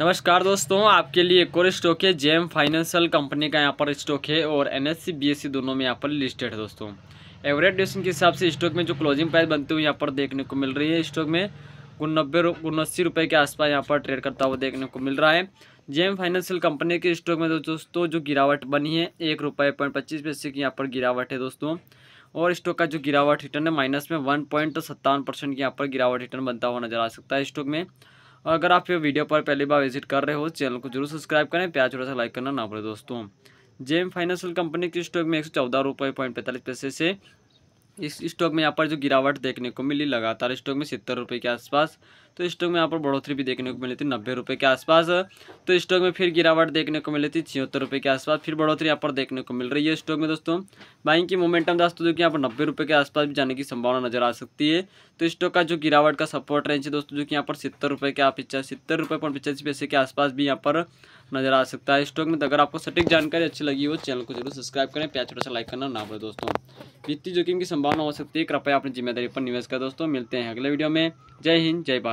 नमस्कार दोस्तों आपके लिए एक और स्टॉक है जेम फाइनेंशियल कंपनी का यहाँ पर स्टॉक है और एन एस दोनों में यहाँ पर लिस्टेड है दोस्तों एवरेज ड्यूसिंग के हिसाब से स्टॉक में जो क्लोजिंग प्राइस बनती हुई यहाँ पर देखने को मिल रही है स्टॉक में उननबे उन्नासी रुपये के आसपास यहाँ पर ट्रेड करता हुआ देखने को मिल रहा है जेम फाइनेंशियल कंपनी के स्टॉक में तो दोस्तों जो गिरावट बनी है एक रुपये पॉइंट पच्चीस पैसे की यहाँ पर गिरावट है दोस्तों और स्टॉक का जो गिरावट रिटर्न है माइनस में वन पॉइंट सत्तावन परसेंट की यहाँ पर गिरावट रिटर्न बनता हुआ नजर आ सकता है स्टॉक में और अगर आप ये वीडियो पर पहली बार विजिट कर रहे हो चैनल को जरूर सब्सक्राइब करें प्याज थोड़ा सा लाइक करना ना भूलें दोस्तों जेम फाइनेंशियल कंपनी के स्टॉक में एक सौ चौदह रुपये पॉइंट पैंतालीस पैसे से इस स्टॉक में यहाँ पर जो गिरावट देखने को मिली लगातार स्टॉक में सितर रुपये के आसपास तो स्टॉक में यहाँ पर बढ़ोतरी भी देखने को मिली थी नब्बे रुपये के आसपास तो स्टॉक में फिर गिरावट देखने को मिली थी छिहत्तर रुपये के आसपास फिर बढ़ोतरी यहाँ पर देखने को मिल रही है स्टॉक में दोस्तों बाइंग की मोमेंटम दोस्तों जो कि यहाँ पर नब्बे रुपये के आसपास भी जाने की संभावना नजर आ सकती है तो स्टॉक का जो गिरावट का सपोर्ट रेंज है दोस्तों जो कि यहाँ पर सत्तर रुपये के पिछा सत्तर रुपये पर पिचासी पैसे के आसपास भी यहाँ पर नजर आ सकता है स्टॉक में तो अगर आपको सटीक जानकारी अच्छी लगी हो चैनल को जरूर सब्सक्राइब करें प्याज छोटा सा लाइक करना ना भूलें दोस्तों वित्तीय जोखिम की संभावना हो सकती है कृपया अपनी जिम्मेदारी पर निवेश करें दोस्तों मिलते हैं अगले वीडियो में जय हिंद जय भारत